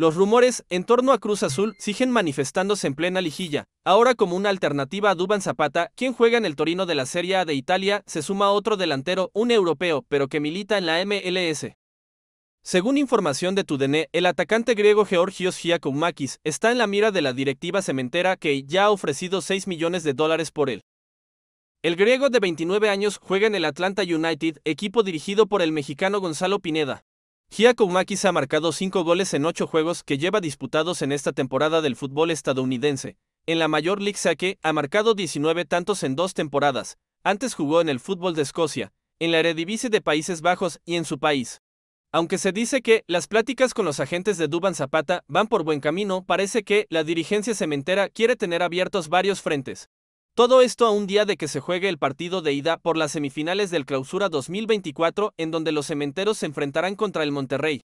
Los rumores en torno a Cruz Azul siguen manifestándose en plena ligilla. Ahora como una alternativa a Duban Zapata, quien juega en el Torino de la Serie A de Italia, se suma otro delantero, un europeo, pero que milita en la MLS. Según información de TUDENÉ, el atacante griego Georgios Giacoumakis está en la mira de la directiva cementera que ya ha ofrecido 6 millones de dólares por él. El griego de 29 años juega en el Atlanta United, equipo dirigido por el mexicano Gonzalo Pineda. Giacomakis Makis ha marcado 5 goles en 8 juegos que lleva disputados en esta temporada del fútbol estadounidense. En la Major League saque ha marcado 19 tantos en dos temporadas. Antes jugó en el fútbol de Escocia, en la Eredivisie de Países Bajos y en su país. Aunque se dice que las pláticas con los agentes de Duban Zapata van por buen camino, parece que la dirigencia cementera quiere tener abiertos varios frentes. Todo esto a un día de que se juegue el partido de ida por las semifinales del Clausura 2024, en donde los cementeros se enfrentarán contra el Monterrey.